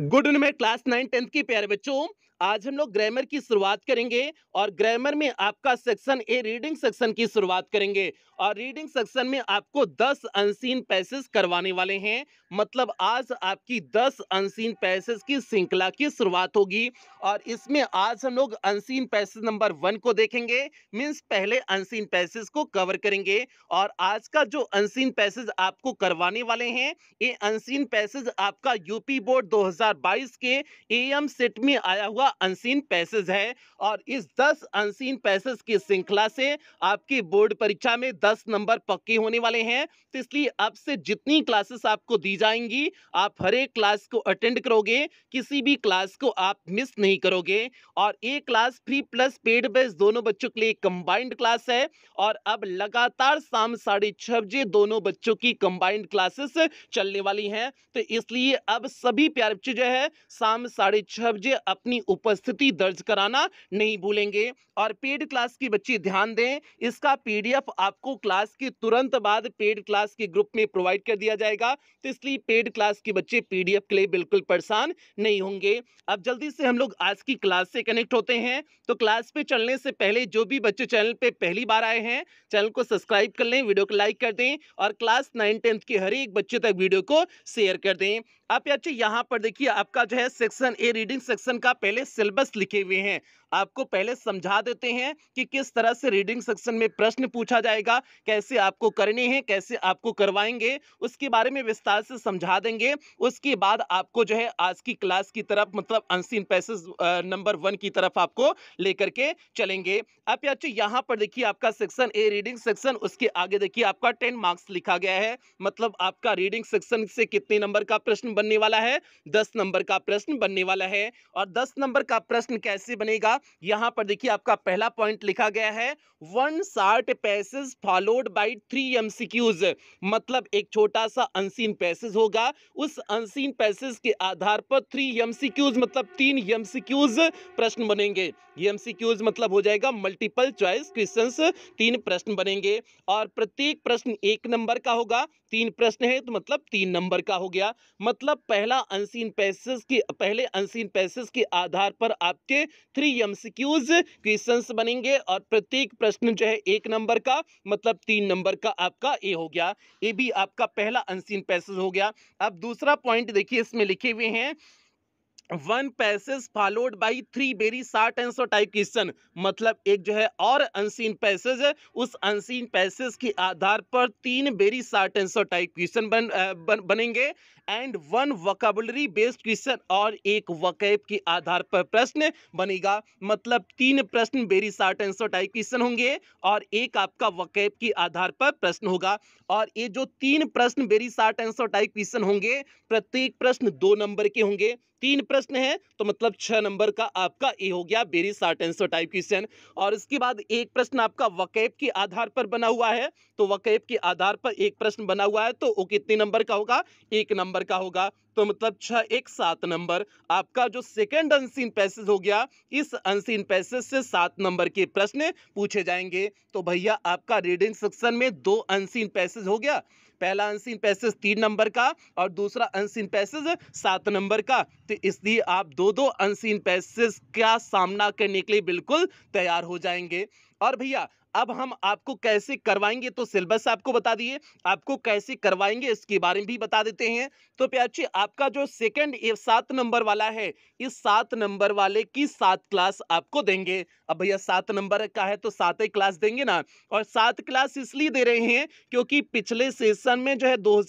good में class nine tenth की प्यारे बच्चों आज हम लोग ग्रामर की शुरुआत करेंगे और ग्रामर में आपका सेक्शन ए रीडिंग सेक्शन की शुरुआत करेंगे और रीडिंग सेक्शन में आपको 10 अनसीन पैसेज करवाने वाले हैं मतलब आज आपकी 10 अनसीन पैसेज की श्रृंखला की शुरुआत होगी और इसमें आज हम लोग अनसीन पैसेज नंबर वन को देखेंगे मीन्स पहले अनसीन पैसेज को कवर करेंगे और आज का जो अनसीन पैसेज आपको करवाने वाले हैं ये अनसीन पैसेज आपका यूपी बोर्ड दो के ए सेट में आया हुआ वह अनसीन पैसेज है और इस दस अनसीन पैसेज की श्रृंखला से आपकी बोर्ड परीक्षा में दस नंबर पक्के होने वाले हैं तो इसलिए अब से जितनी क्लासेस आपको दी जाएंगी आप हर एक क्लास को अटेंड करोगे किसी भी क्लास को आप मिस नहीं करोगे और ये class free plus paid base दोनों बच्चों के लिए कंबाइंड क्लास है और अब लगातार शाम साढ़े बजे दोनों बच्चों की कंबाइंड क्लासेस चलने वाली हैं तो इसलिए अब सभी प्यार बच्चे जो है शाम साढ़े छः बजे अपनी उपस्थिति दर्ज कराना नहीं भूलेंगे और पेड क्लास की बच्ची ध्यान दें इसका पीडीएफ आपको क्लास के तुरंत बाद पेड क्लास के ग्रुप में प्रोवाइड कर दिया जाएगा तो इसलिए पेड क्लास के बच्चे पीडीएफ के लिए बिल्कुल परेशान नहीं होंगे अब जल्दी से हम लोग आज की क्लास से कनेक्ट होते हैं तो क्लास पे चलने से पहले जो भी बच्चे चैनल पे पहली बार आए हैं चैनल को सब्सक्राइब कर लें वीडियो को लाइक कर दें और क्लास नाइन टेंथ के हर एक बच्चे तक वीडियो को शेयर कर दें आप यहाँ पर देखिए आपका जो है सेक्शन ए रीडिंग सेक्शन का पहले सिलेबस लिखे हुए हैं आपको पहले समझा देते हैं कि किस तरह से रीडिंग सेक्शन में प्रश्न पूछा जाएगा कैसे आपको करने हैं कैसे आपको करवाएंगे उसके बारे में विस्तार से समझा देंगे उसके बाद आपको जो है आज की क्लास की तरफ मतलब अनसीन पैसेज नंबर वन की तरफ आपको लेकर के चलेंगे आप अच्छा तो यहाँ पर देखिए आपका सेक्शन ए रीडिंग सेक्शन उसके आगे देखिए आपका टेन मार्क्स लिखा गया है मतलब आपका रीडिंग सेक्शन से कितने नंबर का प्रश्न बनने वाला है दस नंबर का प्रश्न बनने वाला है और दस नंबर नंबर का प्रश्न कैसे बनेगा यहां पर देखिए आपका पहला पॉइंट लिखा गया है one short passage followed by three MCQs मतलब एक छोटा सा अनसीन पैसेज होगा उस अनसीन पैसेज के आधार पर थ्री एमसीक्यूज मतलब तीन एमसीक्यूज प्रश्न बनेंगे एमसीक्यूज मतलब हो जाएगा मल्टीपल चॉइस क्वेश्चन तीन प्रश्न बनेंगे और प्रत्येक प्रश्न एक नंबर का होगा तीन प्रश्न है तो मतलब तीन नंबर का हो गया मतलब पहला अनसीन पैसेज के पहले अनसीन पैसेज के आधार आधार पर आपके थ्री सिक्यूज क्वेश्चंस बनेंगे और प्रत्येक प्रश्न जो है एक नंबर का मतलब तीन नंबर का आपका ए हो गया ए भी आपका पहला अनसीन पैसेज हो गया अब दूसरा पॉइंट देखिए इसमें लिखे हुए हैं one passage followed by three very short answer type question मतलब एक जो है और अनसीन पैसेज है उस अनसीन पैसेज के आधार पर तीन very short answer type question बन, बन बनेंगे and one vocabulary based question और एक वकैब के आधार पर प्रश्न बनेगा मतलब तीन प्रश्न very short answer type question होंगे और एक आपका वकैब के आधार पर प्रश्न होगा और ये जो तीन प्रश्न very short answer type question होंगे प्रत्येक प्रश्न दो नंबर के होंगे तीन प्रश्न है तो मतलब छह नंबर का आपका ए हो गया very short answer type question और इसके बाद एक प्रश्न आपका वकैब के आधार पर बना हुआ है तो वकैब के आधार पर एक प्रश्न बना हुआ है तो वो कितने नंबर का होगा एक नंबर का होगा तो मतलब छह एक सात नंबर आपका जो सेकंड अनसीन पैसेज हो गया इस अनसीन पैसेज से सात नंबर के प्रश्न पूछे जाएंगे तो भैया आपका रीडिंग सेक्शन में दो अनसीन पैसेज हो गया पहला अनसीन पैसेज तीन नंबर का और दूसरा अनसीन पैसेज सात नंबर का तो इसलिए आप दो दो अनसीन पैसेज का सामना करने के लिए बिल्कुल तैयार हो जाएंगे और भैया अब हम आपको कैसे करवाएंगे तो सिलेबस आपको बता दिए आपको कैसे करवाएंगे इसके बारे में भी बता देते हैं तो प्याची आपका जो सेकंड ये सात नंबर वाला है इस सात नंबर वाले की सात क्लास आपको देंगे अब भैया सात नंबर का है तो सात ही क्लास देंगे ना और सात क्लास इसलिए दे रहे हैं क्योंकि पिछले सेशन में जो है दो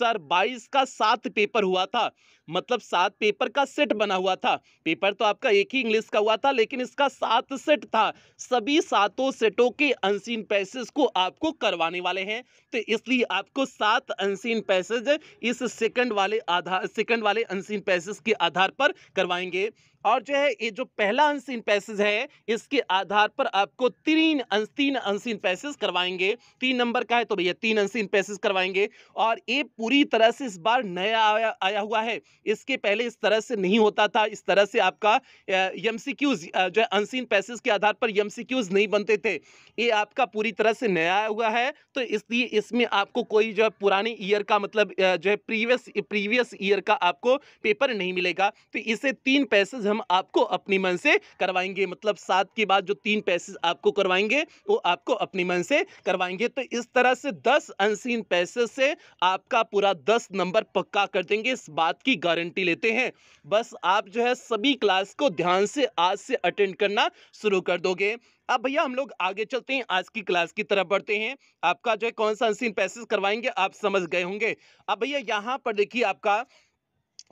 का सात पेपर हुआ था मतलब सात पेपर का सेट बना हुआ था पेपर तो आपका एक ही इंग्लिश का हुआ था लेकिन इसका सात सेट था सभी सातों सेटों के अनसीन पैसेज को आपको करवाने वाले हैं तो इसलिए आपको सात अनसीन पैसेज इस सेकंड वाले आधार सेकंड वाले अनसीन पैसेज के आधार पर करवाएंगे और जो है ये जो पहला अनसीन पैसेज है इसके आधार पर आपको तीन तीन अनसीन पैसेज करवाएंगे तीन नंबर का है तो भैया तीन अनसीन पैसेज करवाएंगे और ये पूरी तरह से इस बार नया आया, आया हुआ है इसके पहले इस तरह से नहीं होता था इस तरह से आपका एम जो है अनसीन पैसेज के आधार पर एम नहीं बनते थे ये आपका पूरी तरह से नया आया हुआ है तो इसलिए इसमें आपको कोई जो है पुराने ईयर का मतलब जो है प्रीवियस प्रीवियस ईयर का आपको पेपर नहीं मिलेगा तो इसे तीन पैसेज हम हम आपको अपनी मन से करवाएंगे मतलब सात के बाद जो तीन पैसे आपको करवाएंगे वो आपको अपनी मन से करवाएंगे तो इस तरह से दस अनसीन पैसे से आपका पूरा दस नंबर पक्का कर देंगे इस बात की गारंटी लेते हैं बस आप जो है सभी क्लास को ध्यान से आज से अटेंड करना शुरू कर दोगे अब भैया हम लोग आगे चलते हैं आज की क्लास की तरफ बढ़ते हैं आपका जो है कौन सा अनसीन पैसेज करवाएंगे आप समझ गए होंगे अब भैया यहाँ पर देखिए आपका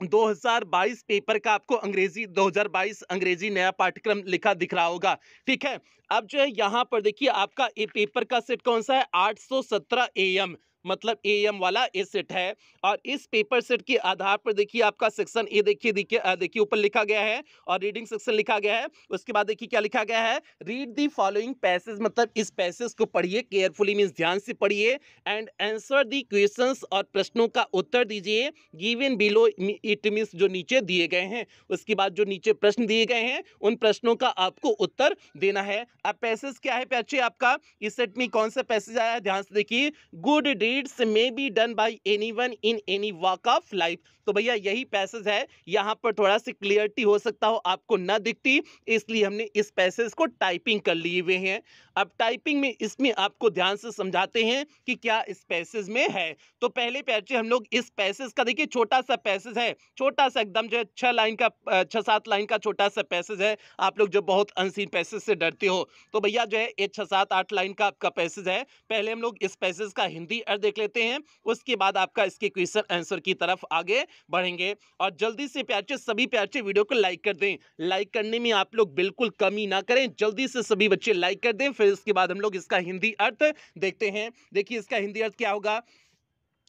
2022 पेपर का आपको अंग्रेजी 2022 अंग्रेजी नया पाठ्यक्रम लिखा दिख रहा होगा ठीक है अब जो है यहाँ पर देखिए आपका ए पेपर का सेट कौन सा है 817 एम मतलब ए एम वाला ए सेट है और इस पेपर सेट के आधार पर देखिए आपका सेक्शन ए देखिए देखिए देखिए ऊपर लिखा गया है और रीडिंग सेक्शन लिखा गया है उसके बाद देखिए क्या लिखा गया है रीड दी फॉलोइंग पैसेज मतलब इस पैसेज को पढ़िए केयरफुली मीन्स ध्यान से पढ़िए एंड आंसर दी क्वेश्चन और प्रश्नों का उत्तर दीजिए गिवन बिलो इट मीन्स जो नीचे दिए गए हैं उसके बाद जो नीचे प्रश्न दिए गए हैं उन प्रश्नों का आपको उत्तर देना है अब पैसेज क्या है पैचे आपका इस सेट में कौन सा पैसेज आया है ध्यान से देखिए गुड डी deeds may be done by anyone in any walk of life तो भैया यही पैसेज है यहाँ पर थोड़ा सी क्लियरिटी हो सकता हो आपको ना दिखती इसलिए हमने इस पैसेज को टाइपिंग कर लिए हुए हैं अब टाइपिंग में इसमें आपको ध्यान से समझाते हैं कि क्या इस पैसेज में है तो पहले पैसे हम लोग इस पैसेज का देखिए छोटा सा पैसेज है छोटा सा एकदम जो है छः लाइन का छः सात लाइन का छोटा सा पैसेज है आप लोग जो बहुत अनसीन पैसेज से डरते हो तो भैया जो है एक छः सात आठ लाइन का आपका पैसेज है पहले हम लोग इस पैसेज का हिंदी अर्थ देख लेते हैं उसके बाद आपका इसके क्वेश्चन आंसर की तरफ आगे बढ़ेंगे और जल्दी से प्याचे सभी प्याचे वीडियो को लाइक कर दें लाइक करने में आप लोग बिल्कुल कमी ना करें जल्दी से सभी बच्चे लाइक कर दें फिर इसके बाद हम लोग इसका हिंदी अर्थ देखते हैं देखिए इसका हिंदी अर्थ क्या होगा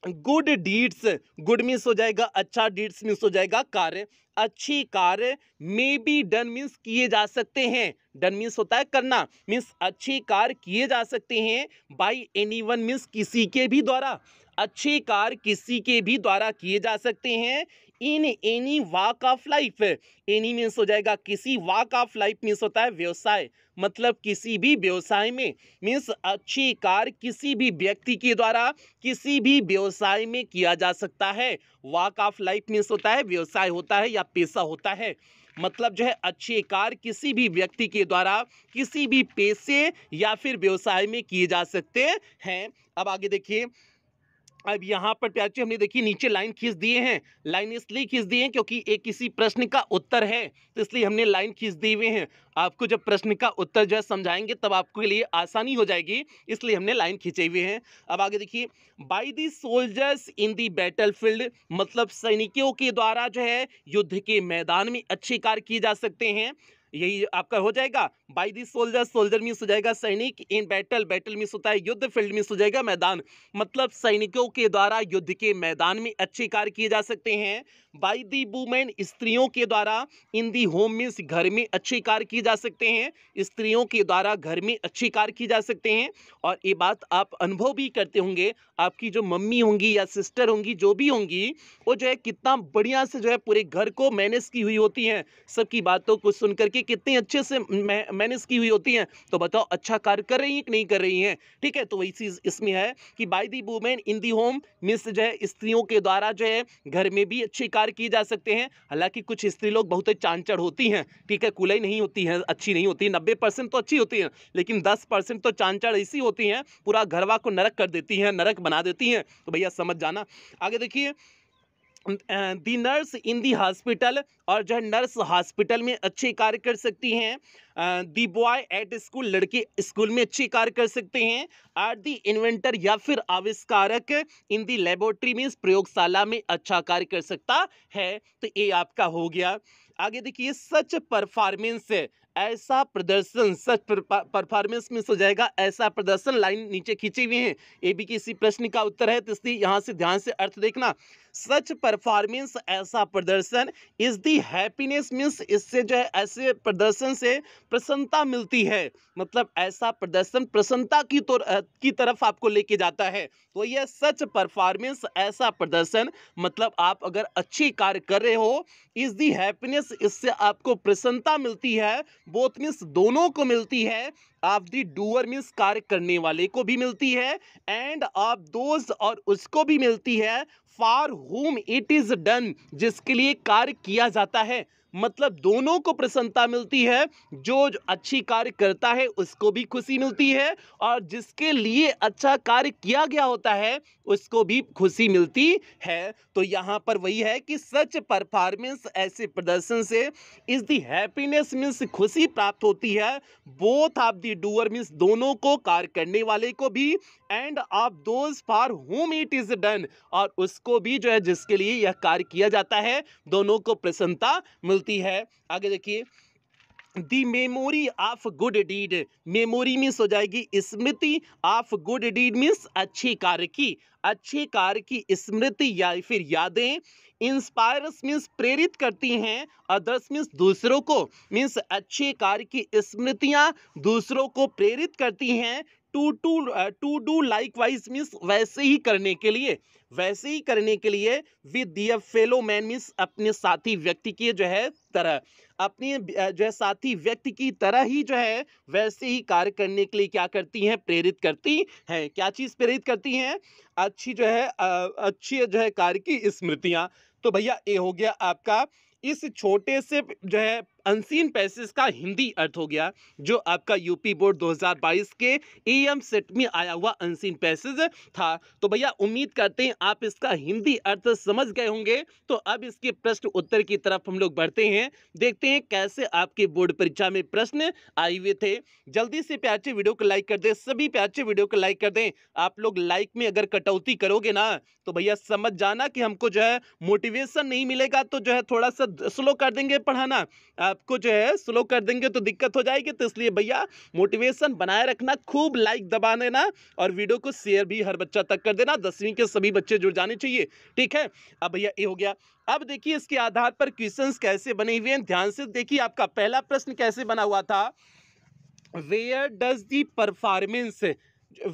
गुड डीड्स गुड मीन्स हो जाएगा अच्छा डीड्स मीन्स हो जाएगा कार्य अच्छी कार्य मे बी डन मीन्स किए जा सकते हैं डन मीन्स होता है करना मीन्स अच्छी कार्य किए जा सकते हैं बाई एनी वन मीन्स किसी के भी द्वारा अच्छे कार्य किसी के भी द्वारा किए जा सकते हैं in any walk of life any means हो जाएगा किसी वाक ऑफ लाइफ मीन्स होता है व्यवसाय मतलब किसी भी व्यवसाय में मीन्स अच्छी कार्य किसी भी व्यक्ति के द्वारा किसी भी व्यवसाय में किया जा सकता है वाक ऑफ लाइफ मीन्स होता है व्यवसाय होता है या पेशा होता है मतलब जो है अच्छे कार्य किसी भी व्यक्ति के द्वारा किसी भी पेशे या फिर व्यवसाय में किए जा सकते हैं अब आगे देखिए अब यहाँ पर प्याची हमने देखिए नीचे लाइन खींच दिए हैं लाइन इसलिए खींच दिए हैं क्योंकि एक किसी प्रश्न का उत्तर है तो इसलिए हमने लाइन खींच दिए हुए हैं आपको जब प्रश्न का उत्तर जो है समझाएंगे तब आपके लिए आसानी हो जाएगी इसलिए हमने लाइन खींचे हुए हैं अब आगे देखिए by the soldiers in the battlefield मतलब सैनिकों के द्वारा जो है युद्ध के मैदान में अच्छे कार्य किए जा सकते हैं यही आपका हो जाएगा by the soldier soldier means हो जाएगा सैनिक इन बैटल बैटल मीन्स होता है युद्ध फील्ड मीन्स हो जाएगा मैदान मतलब सैनिकों के द्वारा युद्ध के मैदान में अच्छे कार्य किए जा सकते हैं बाई दी वूमेन स्त्रियों के द्वारा इन दी होम मीन्स घर में अच्छे कार्य किए जा सकते हैं स्त्रियों के द्वारा घर में अच्छे कार्य किए जा सकते हैं और ये बात आप अनुभव भी करते होंगे आपकी जो मम्मी होंगी या सिस्टर होंगी जो भी होंगी वो जो है कितना बढ़िया से जो है पूरे घर को मैनेज की हुई होती हैं सबकी बातों को सुन करके कितने अच्छे से मैनेज की हुई होती हैं तो बताओ अच्छा कार्य कर रही हैं कि नहीं कर रही हैं ठीक है तो वही चीज़ इसमें है कि by the women in the home means जो है स्त्रियों के द्वारा जो है घर में भी अच्छे कार्य किए जा सकते हैं हालांकि कुछ स्त्री लोग बहुत ही चांचड़ होती हैं ठीक है कुलई नहीं होती है अच्छी नहीं होती नब्बे परसेंट तो अच्छी होती है लेकिन दस परसेंट तो चांचड़ ऐसी होती हैं पूरा घरवा को नरक कर देती हैं नरक बना देती हैं तो भैया समझ जाना आगे देखिए दी नर्स इन दी हॉस्पिटल और जो है नर्स हॉस्पिटल में अच्छे कार्य कर सकती हैं दी बॉय एट स्कूल लड़के स्कूल में अच्छे कार्य कर सकते हैं आर दी इन्वेंटर या फिर आविष्कारक इन दी लेबोरेटरी में प्रयोगशाला में अच्छा कार्य कर सकता है तो ये आपका हो गया आगे देखिए सच परफॉर्मेंस ऐसा प्रदर्शन सच परफॉर्मेंस मिस हो जाएगा ऐसा प्रदर्शन लाइन नीचे खींची हुई है ए बी किसी प्रश्न का उत्तर है तो इसलिए यहाँ से ध्यान से अर्थ देखना सच परफॉर्मेंस ऐसा प्रदर्शन इज दी हैप्पीनेस मीन्स इससे जो है ऐसे प्रदर्शन से प्रसन्नता मिलती है मतलब ऐसा प्रदर्शन प्रसन्नता की तो की तरफ आपको लेके जाता है तो यह सच परफॉर्मेंस ऐसा प्रदर्शन मतलब आप अगर अच्छी कार्य कर रहे हो इज दी हैप्पीनेस इससे आपको प्रसन्नता मिलती है बोथ मीन्स दोनों को मिलती है आप दी डूअर मीन्स कार्य करने वाले को भी मिलती है एंड आप दोस्त और उसको भी मिलती है for whom it is done जिसके लिए कार्य किया जाता है मतलब दोनों को प्रसन्नता मिलती है जो, जो अच्छी कार्य करता है उसको भी खुशी मिलती है और जिसके लिए अच्छा कार्य किया गया होता है उसको भी खुशी मिलती है तो यहाँ पर वही है कि सच परफॉर्मेंस ऐसे प्रदर्शन से इज दी हैप्पीनेस मीन्स खुशी प्राप्त होती है both of the doer means दोनों को कार्य करने वाले को भी and up those for whom it is done और उसको भी जो है जिसके लिए यह कार्य किया जाता है दोनों को प्रसन्नता मिलती है आगे देखिए the memory of good deed memory means हो जाएगी स्मृति ऑफ गुड डीड मीन्स अच्छे कार्य की अच्छे कार्य की स्मृति या फिर यादें इंस्पायरस मीन्स प्रेरित करती हैं अदर्स मीन्स दूसरों को मीन्स अच्छे कार्य की स्मृतियाँ दूसरों को प्रेरित करती हैं to to to do likewise means वैसे ही करने के लिए वैसे ही करने के लिए with their fellow man means अपने साथी व्यक्ति की जो है तरह अपने जो है साथी व्यक्ति की तरह ही जो है वैसे ही कार्य करने के लिए क्या करती हैं प्रेरित करती हैं क्या चीज़ प्रेरित करती हैं अच्छी जो है अच्छी जो है कार्य की स्मृतियाँ तो भैया ये हो गया आपका इस छोटे से जो है अनसीन पैसेज का हिंदी अर्थ हो गया जो आपका यूपी बोर्ड 2022 के एम सेट में आया हुआ अनसीन पैसेज था तो भैया उम्मीद करते हैं आप इसका हिंदी अर्थ समझ गए होंगे तो अब इसके प्रश्न उत्तर की तरफ हम लोग बढ़ते हैं देखते हैं कैसे आपके बोर्ड परीक्षा में प्रश्न आए हुए थे जल्दी से प्याचे वीडियो को लाइक कर दें सभी प्याचे वीडियो को लाइक कर दें आप लोग लाइक में अगर कटौती करोगे ना तो भैया समझ जाना कि हमको जो है मोटिवेशन नहीं मिलेगा तो जो है थोड़ा सा स्लो कर देंगे पढ़ाना आपको जो है स्लो कर देंगे तो दिक्कत हो जाएगी तो इसलिए भैया मोटिवेशन बनाए रखना खूब लाइक दबा देना और वीडियो को शेयर भी हर बच्चा तक कर देना दसवीं के सभी बच्चे जुड़ जाने चाहिए ठीक है अब भैया ये हो गया अब देखिए इसके आधार पर क्वेश्चन कैसे बने हुए हैं ध्यान से देखिए आपका पहला प्रश्न कैसे बना हुआ था where does the performance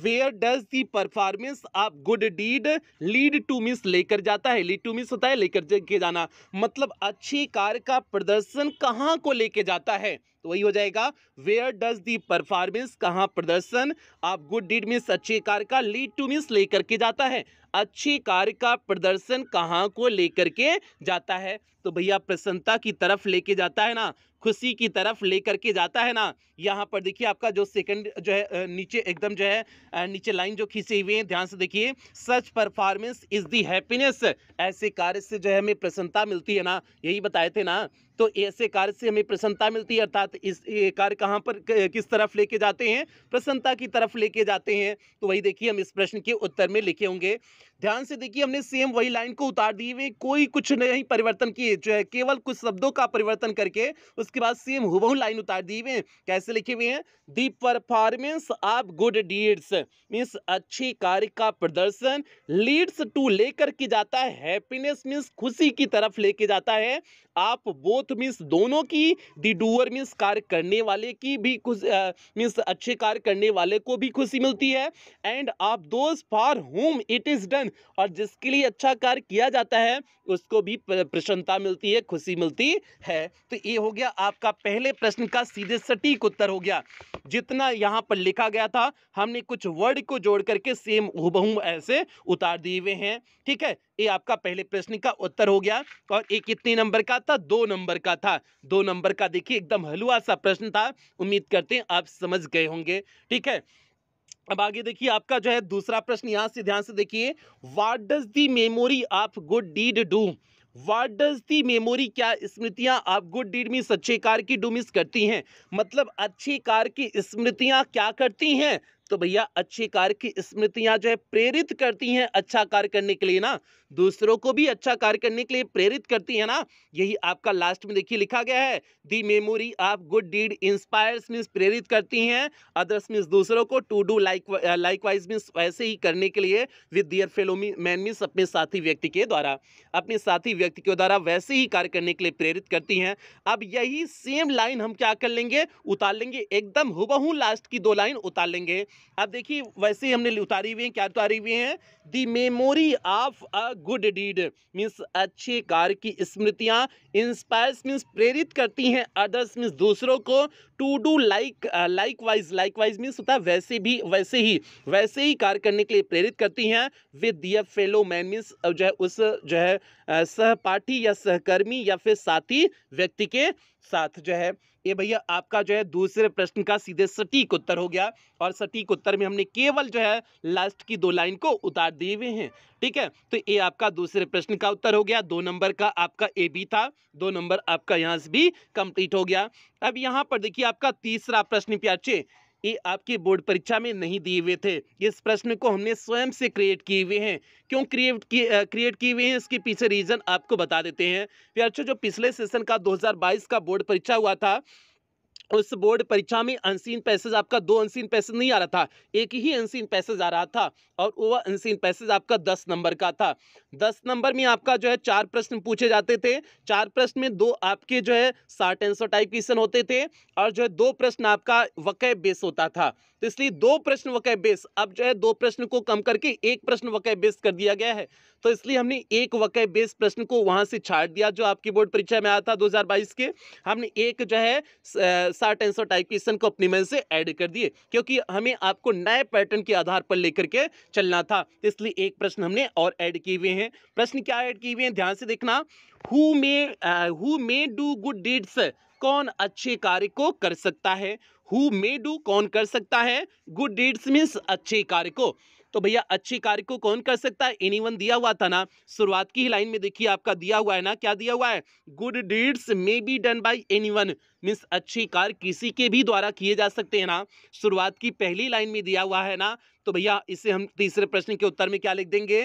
where does the performance of good deed lead to मिस लेकर जाता है लीड टू मिस होता है लेकर के जाना मतलब अच्छे कार्य का प्रदर्शन कहाँ को लेके जाता है तो वही हो जाएगा वेयर डज दी परफॉर्मेंस कहाँ प्रदर्शन आप गुड डीड मीन्स अच्छे कार्य का लीड टू मीन्स लेकर के जाता है अच्छी कार्य का प्रदर्शन कहाँ को लेकर के जाता है तो भैया प्रसन्नता की तरफ लेके जाता है ना खुशी की तरफ लेकर के जाता है ना यहाँ पर देखिए आपका जो सेकंड जो है नीचे एकदम जो है नीचे लाइन जो खींची हुई है ध्यान से देखिए such performance is the happiness ऐसे कार्य से जो है हमें प्रसन्नता मिलती है ना यही बताए थे ना तो ऐसे कार्य से हमें प्रसन्नता मिलती है अर्थात इस कार्य कहाँ पर किस तरफ लेके जाते हैं प्रसन्नता की तरफ लेके जाते हैं तो वही देखिए हम इस प्रश्न के उत्तर में लिखे होंगे ध्यान से देखिए हमने सेम वही लाइन को उतार दिए हुए कोई कुछ नहीं परिवर्तन किए जो है केवल कुछ शब्दों का परिवर्तन करके उसके बाद सेम हुबहू लाइन उतार दिए हुए कैसे लिखे हुए हैं the performance of good deeds means अच्छे कार्य का प्रदर्शन लीड्स टू लेकर के जाता है हैप्पीनेस मीन्स खुशी की तरफ लेके जाता है आप बोथ मीन्स दोनों की दी डूअर मीन्स कार्य करने वाले की भी खुश मीन्स अच्छे कार्य करने वाले को भी खुशी मिलती है and up those for whom it is done और जिसके लिए अच्छा कार्य किया जाता है उसको भी प्रसन्नता मिलती है खुशी मिलती है तो ये हो गया आपका पहले प्रश्न का सीधे सटीक उत्तर हो गया जितना यहाँ पर लिखा गया था हमने कुछ वर्ड को जोड़ करके सेम हूबहू ऐसे उतार दिए हुए हैं ठीक है ये आपका पहले प्रश्न का उत्तर हो गया और एक कितने नंबर का था दो नंबर का था दो नंबर का देखिए एकदम हलुआ सा प्रश्न था उम्मीद करते हैं आप समझ गए होंगे ठीक है अब आगे देखिए आपका जो है दूसरा प्रश्न यहाँ से ध्यान से देखिए what does the memory of good deed do what does the memory क्या स्मृतियां आप गुड डीड मीन्स अच्छे कार की डू करती हैं मतलब अच्छे कार की स्मृतियां क्या करती हैं तो भैया अच्छे कार्य की स्मृतियां जो है प्रेरित करती हैं अच्छा कार्य करने के लिए ना दूसरों को भी अच्छा कार्य करने के लिए प्रेरित करती है ना यही आपका लास्ट में देखिए लिखा गया है the memory of good deed inspires means प्रेरित करती हैं अदर्स मीन्स दूसरों को to do like likewise means वैसे ही करने के लिए with dear fellow man means अपने साथी व्यक्ति के द्वारा अपने साथी व्यक्ति के द्वारा वैसे ही कार्य करने के लिए प्रेरित करती हैं अब यही सेम लाइन हम क्या कर लेंगे उतार लेंगे एकदम हुबहू लास्ट की दो लाइन उतार लेंगे अब देखिए वैसे ही हमने उतारी हुई हैं क्या उतारी हुई हैं the memory of a good deed means अच्छे कार्य की स्मृतियाँ इंस्पायर्स मीन्स प्रेरित करती हैं अदर्स मीन्स दूसरों को to do like likewise likewise means होता है वैसे भी वैसे ही वैसे ही कार्य करने के लिए प्रेरित करती हैं with their fellow man means जो है उस जो है uh, सहपाठी या सहकर्मी या फिर साथी व्यक्ति के साथ जो है ये भैया आपका जो है दूसरे प्रश्न का सीधे सटीक उत्तर हो गया और सटीक उत्तर में हमने केवल जो है लास्ट की दो लाइन को उतार दिए हुए हैं ठीक है तो ये आपका दूसरे प्रश्न का उत्तर हो गया दो नंबर का आपका ए बी था दो नंबर आपका यहाँ से भी कंप्लीट हो गया अब यहाँ पर देखिए आपका तीसरा प्रश्न प्याचे ये आपकी बोर्ड परीक्षा में नहीं दिए हुए थे इस प्रश्न को हमने स्वयं से क्रिएट किए हुए हैं क्यों क्रिएट किए क्रिएट किए हुए हैं इसके पीछे रीज़न आपको बता देते हैं प्यार्चो जो पिछले सेशन का 2022 का बोर्ड परीक्षा हुआ था उस बोर्ड परीक्षा में अनसीन पैसेज आपका दो अनसीन पैसेज नहीं आ रहा था एक ही अनसीन पैसेज आ रहा था और वो अनसीन पैसेज आपका दस नंबर का था दस नंबर में आपका जो है चार प्रश्न पूछे जाते थे चार प्रश्न में दो आपके जो है साठ आंसर टाइप क्वेश्चन होते थे और जो है दो प्रश्न आपका वक़ बेस होता था तो इसलिए दो प्रश्न वकै बेस अब जो है दो प्रश्न को कम करके एक प्रश्न वकै बेस कर दिया गया है तो इसलिए हमने एक वकै बेस प्रश्न को वहां से छाट दिया जो आपकी बोर्ड परीक्षा में आया था 2022 के हमने एक जो है साठ एंसर टाइप क्वेश्चन को अपने मन से ऐड कर दिए क्योंकि हमें आपको नए पैटर्न के आधार पर लेकर के चलना था तो इसलिए एक प्रश्न हमने और ऐड किए हुए हैं प्रश्न क्या ऐड किए हुए हैं ध्यान से देखना who may who may do good deeds कौन अच्छे कार्य को कर सकता है हु मे डू कौन कर सकता है गुड डीड्स मीन्स अच्छे कार्य को तो भैया अच्छी कार्य को कौन कर सकता है एनी दिया हुआ था ना शुरुआत की ही लाइन में देखिए आपका दिया हुआ है ना क्या दिया हुआ है good deeds may be done by anyone means अच्छी कार्य किसी के भी द्वारा किए जा सकते हैं ना शुरुआत की पहली लाइन में दिया हुआ है ना तो भैया इसे हम तीसरे प्रश्न के उत्तर में क्या लिख देंगे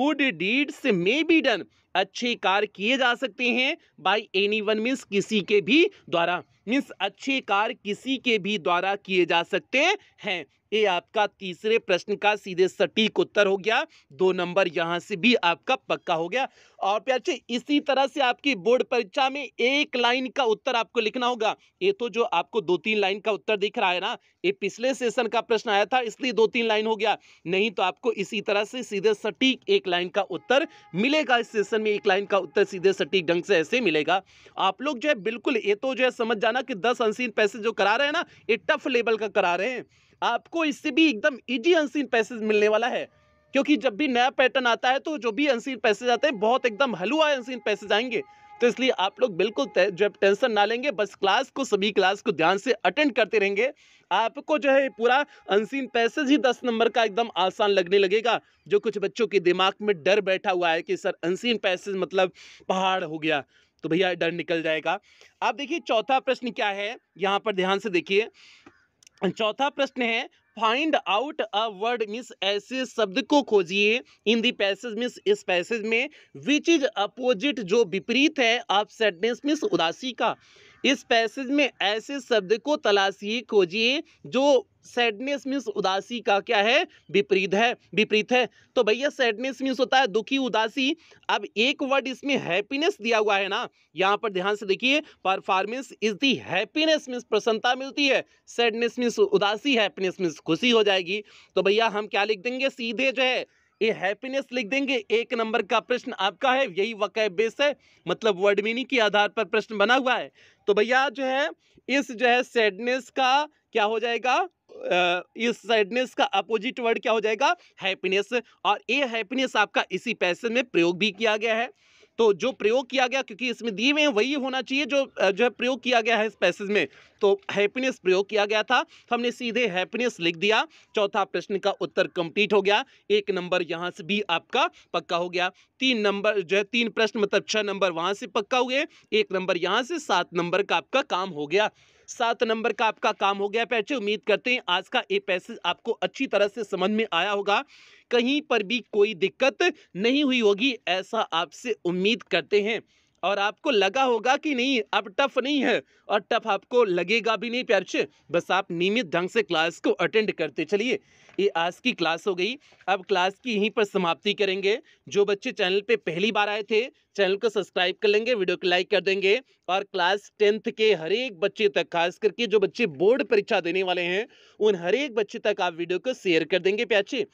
good deeds may be done अच्छे कार्य किए जा सकते हैं बाई एनी वन मीन्स किसी के भी द्वारा मीन्स अच्छे कार्य किसी के भी द्वारा किए जा सकते हैं ये आपका तीसरे प्रश्न का सीधे सटीक उत्तर हो गया दो नंबर यहाँ से भी आपका पक्का हो गया और प्यार इसी तरह से आपकी बोर्ड परीक्षा में एक लाइन का उत्तर आपको लिखना होगा ये तो जो आपको दो तीन लाइन का उत्तर दिख रहा है ना ये पिछले सेशन का प्रश्न आया था इसलिए दो तीन लाइन हो गया नहीं तो आपको इसी तरह से सीधे सटीक एक लाइन का उत्तर मिलेगा इस सेशन में एक लाइन का उत्तर सीधे सटीक ढंग से ऐसे मिलेगा आप लोग जो है बिल्कुल ये तो जो है समझ जाना कि दस अंसीन पैसे जो करा रहे हैं ना ये टफ लेवल का करा रहे हैं आपको इससे भी एकदम इजी अनसीन पैसेज मिलने वाला है क्योंकि जब भी नया पैटर्न आता है तो जो भी अनसीन पैसेज आते हैं बहुत एकदम हलुआ अनसीन पैसेज आएंगे तो इसलिए आप लोग बिल्कुल जो टेंशन ना लेंगे बस क्लास को सभी क्लास को ध्यान से अटेंड करते रहेंगे आपको जो है पूरा अनसीन पैसेज ही दस नंबर का एकदम आसान लगने लगेगा जो कुछ बच्चों के दिमाग में डर बैठा हुआ है कि सर अनसीन पैसेज मतलब पहाड़ हो गया तो भैया डर निकल जाएगा आप देखिए चौथा प्रश्न क्या है यहाँ पर ध्यान से देखिए चौथा प्रश्न है find out a word means ऐसे शब्द को खोजिए इन दी पैसेज मीन्स इस पैसेज में विच इज अपोजिट जो विपरीत है ऑफ सैडनेस मीन्स उदासी का इस पैसेज में ऐसे शब्द को तलाशिए खोजिए जो सैडनेस मीन्स उदासी का क्या है विपरीत है विपरीत है तो भैया सैडनेस मीन्स होता है दुखी उदासी अब एक वर्ड इसमें हैप्पीनेस दिया हुआ है ना यहाँ पर ध्यान से देखिए performance is the happiness means प्रसन्नता मिलती है सैडनेस मीन्स उदासी हैप्पीनेस मीन्स खुशी हो जाएगी तो भैया हम क्या लिख देंगे सीधे जो है ए हैप्पीनेस लिख देंगे एक नंबर का प्रश्न आपका है यही वक़ बेस है मतलब वर्ड मीनिंग के आधार पर प्रश्न बना हुआ है तो भैया जो है इस जो है सैडनेस का क्या हो जाएगा इस सैडनेस का अपोजिट वर्ड क्या हो जाएगा हैप्पीनेस और ए हैप्पीनेस आपका इसी पैसे में प्रयोग भी किया गया है तो जो प्रयोग किया गया क्योंकि इसमें दिए हुए हैं वही होना चाहिए जो जो है प्रयोग किया गया है इस पैसेज में तो हैप्पीनेस प्रयोग किया गया था तो हमने सीधे हैप्पीनेस लिख दिया चौथा प्रश्न का उत्तर कंप्लीट हो गया एक नंबर यहाँ से भी आपका पक्का हो गया तीन नंबर जो है तीन प्रश्न मतलब छः नंबर वहाँ से पक्का हो गए एक नंबर यहाँ से सात नंबर का आपका काम हो गया सात नंबर का आपका काम हो गया पैसे उम्मीद करते हैं आज का ये पैसेज आपको अच्छी तरह से समझ में आया होगा कहीं पर भी कोई दिक्कत नहीं हुई होगी ऐसा आपसे उम्मीद करते हैं और आपको लगा होगा कि नहीं अब टफ नहीं है और टफ आपको लगेगा भी नहीं प्यारे बस आप नियमित ढंग से क्लास को अटेंड करते चलिए ये आज की क्लास हो गई अब क्लास की यहीं पर समाप्ति करेंगे जो बच्चे चैनल पे पहली बार आए थे चैनल को सब्सक्राइब कर लेंगे वीडियो को लाइक कर देंगे और क्लास टेंथ के हर एक बच्चे तक खास करके जो बच्चे बोर्ड परीक्षा देने वाले हैं उन हर एक बच्चे तक आप वीडियो को शेयर कर देंगे प्याचे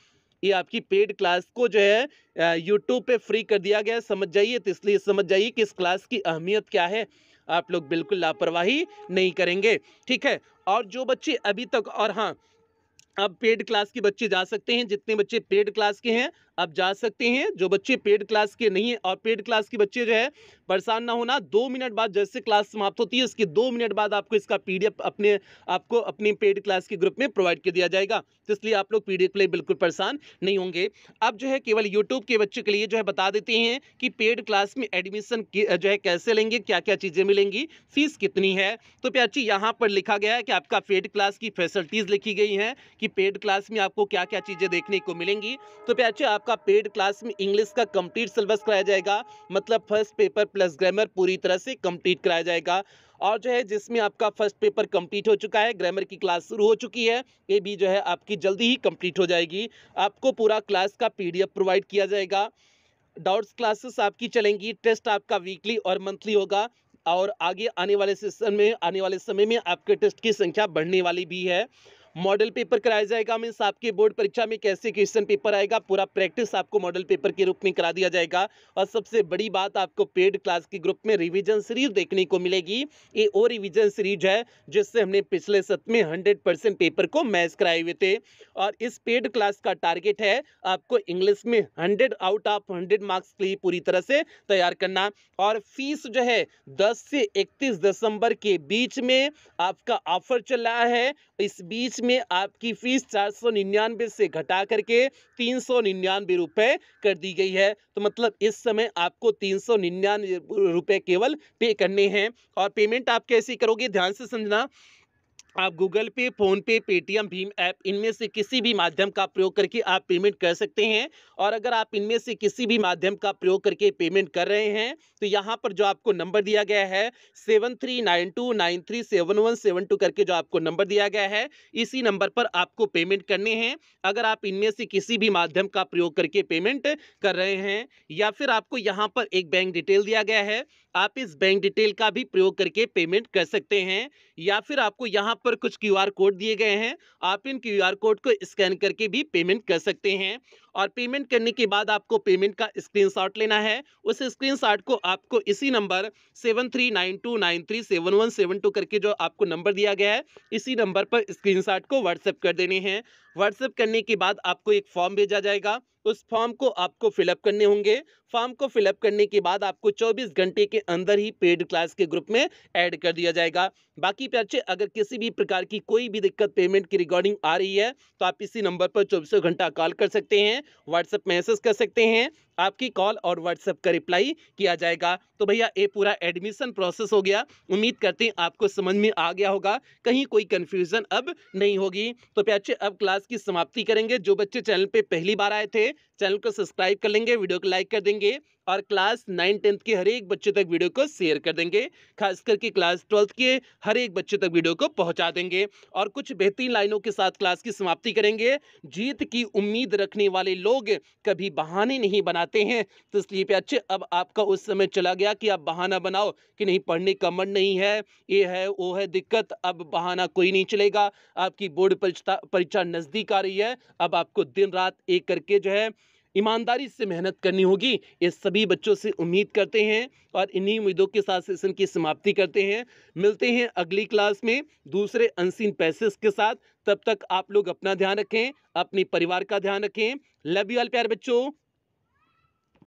ये आपकी पेड क्लास को जो है यूट्यूब पे फ्री कर दिया गया समझ जाइए तो इसलिए समझ जाइए कि इस क्लास की अहमियत क्या है आप लोग बिल्कुल लापरवाही नहीं करेंगे ठीक है और जो बच्चे अभी तक और हाँ अब पेड क्लास के बच्चे जा सकते हैं जितने बच्चे पेड क्लास के हैं आप जा सकते हैं जो बच्चे पेड क्लास के नहीं हैं और पेड क्लास के बच्चे जो है परेशान ना होना दो मिनट बाद जैसे क्लास समाप्त होती है उसके दो मिनट बाद आपको इसका पी अपने आपको अपने पेड क्लास के ग्रुप में प्रोवाइड कर दिया जाएगा तो इसलिए आप लोग पी के लिए बिल्कुल परेशान नहीं होंगे अब जो है केवल यूट्यूब के बच्चे के लिए जो है बता देते हैं कि पेड क्लास में एडमिशन जो है कैसे लेंगे क्या क्या चीज़ें मिलेंगी फीस कितनी है तो प्याची यहाँ पर लिखा गया है कि आपका पेड क्लास की फैसिलिटीज़ लिखी गई हैं कि पेड क्लास में आपको क्या क्या चीज़ें देखने को मिलेंगी तो प्याची आप आपका पेड क्लास में इंग्लिश का कंप्लीट सिलेबस कराया जाएगा मतलब फर्स्ट पेपर प्लस ग्रामर पूरी तरह से कंप्लीट कराया जाएगा और जो है जिसमें आपका फर्स्ट पेपर कंप्लीट हो चुका है ग्रामर की क्लास शुरू हो चुकी है ये भी जो है आपकी जल्दी ही कंप्लीट हो जाएगी आपको पूरा क्लास का पीडीएफ प्रोवाइड किया जाएगा डाउट्स क्लासेस आपकी चलेंगी टेस्ट आपका वीकली और मंथली होगा और आगे आने वाले सेशन में आने वाले समय में आपके टेस्ट की संख्या बढ़ने वाली भी है मॉडल पेपर कराया जाएगा मीन्स आपकी बोर्ड परीक्षा में कैसे क्वेश्चन पेपर आएगा पूरा प्रैक्टिस आपको मॉडल पेपर के रूप में करा दिया जाएगा और सबसे बड़ी बात आपको पेड क्लास के ग्रुप में रिविजन सीरीज देखने को मिलेगी ये ओ रिविजन सीरीज है जिससे हमने पिछले सत्र में हंड्रेड पेपर को मैच कराए हुए थे और इस पेड क्लास का टारगेट है आपको इंग्लिश में hundred out of hundred marks के लिए पूरी तरह से तैयार करना और फीस जो है दस से इकतीस दिसंबर के बीच में आपका ऑफर चल रहा है इस बीच में आपकी फीस चार सौ निन्यानवे से घटा करके तीन सौ निन्यानवे रुपए कर दी गई है तो मतलब इस समय आपको तीन सौ निन्यानवे रुपए केवल पे करने हैं और पेमेंट आप कैसे करोगे ध्यान से समझना आप गूगल पे फोन पे पेटीएम भीम ऐप इनमें से किसी भी माध्यम का प्रयोग करके आप पेमेंट कर सकते हैं और अगर आप इनमें से किसी भी माध्यम का प्रयोग करके पेमेंट कर रहे हैं तो यहाँ पर जो आपको नंबर दिया गया है seven three nine two nine three seven one seven two करके जो आपको नंबर दिया गया है इसी नंबर पर आपको पेमेंट करने हैं अगर आप इनमें से किसी भी माध्यम का प्रयोग करके पेमेंट कर रहे हैं या फिर आपको यहाँ पर एक बैंक डिटेल दिया गया है आप इस बैंक डिटेल का भी प्रयोग करके पेमेंट कर सकते हैं या फिर आपको यहाँ पर कुछ क्यू कोड दिए गए हैं आप इन क्यू कोड को स्कैन करके भी पेमेंट कर सकते हैं और पेमेंट करने के बाद आपको पेमेंट का स्क्रीनशॉट लेना है उस स्क्रीनशॉट को आपको इसी number seven three nine two nine three seven one seven two करके जो आपको नंबर दिया गया है इसी नंबर पर स्क्रीनशॉट को व्हाट्सएप कर देने हैं व्हाट्सएप करने के बाद आपको एक फॉर्म भेजा जाएगा उस फॉर्म को आपको फिलअप करने होंगे फॉर्म को फिलअप करने के बाद आपको 24 घंटे के अंदर ही पेड क्लास के ग्रुप में ऐड कर दिया जाएगा बाकी प्याचे अगर किसी भी प्रकार की कोई भी दिक्कत पेमेंट की रिगार्डिंग आ रही है तो आप इसी नंबर पर चौबीसों घंटा कॉल कर सकते हैं व्हाट्सअप मैसेज कर सकते हैं आपकी कॉल और व्हाट्सएप का रिप्लाई किया जाएगा तो भैया ये पूरा एडमिशन प्रोसेस हो गया उम्मीद करते हैं आपको समझ में आ गया होगा कहीं कोई कन्फ्यूज़न अब नहीं होगी तो प्याचे अब क्लास की समाप्ति करेंगे जो बच्चे चैनल पर पहली बार आए थे चैनल को सब्सक्राइब कर लेंगे वीडियो को लाइक कर देंगे और क्लास नाइन टेंथ के हर एक बच्चे तक वीडियो को शेयर कर देंगे खास करके क्लास ट्वेल्थ के हर एक बच्चे तक वीडियो को पहुंचा देंगे और कुछ बेहतरीन लाइनों के साथ क्लास की समाप्ति करेंगे जीत की उम्मीद रखने वाले लोग कभी बहाने नहीं बनाते हैं तो इसलिए प्याचे अब आपका उस समय चला गया कि आप बहाना बनाओ कि नहीं पढ़ने का मन नहीं है ये है वो है दिक्कत अब बहाना कोई नहीं चलेगा आपकी बोर्ड परीक्षा परीक्षा नज़दीक आ रही है अब आपको दिन रात एक करके जो है ईमानदारी से मेहनत करनी होगी ये सभी बच्चों से उम्मीद करते हैं और इन्हीं उम्मीदों के साथ सेशन की समाप्ति करते हैं मिलते हैं अगली क्लास में दूसरे अनसीन पैसेस के साथ तब तक आप लोग अपना ध्यान रखें अपने परिवार का ध्यान रखें लव यू ऑल प्यार बच्चों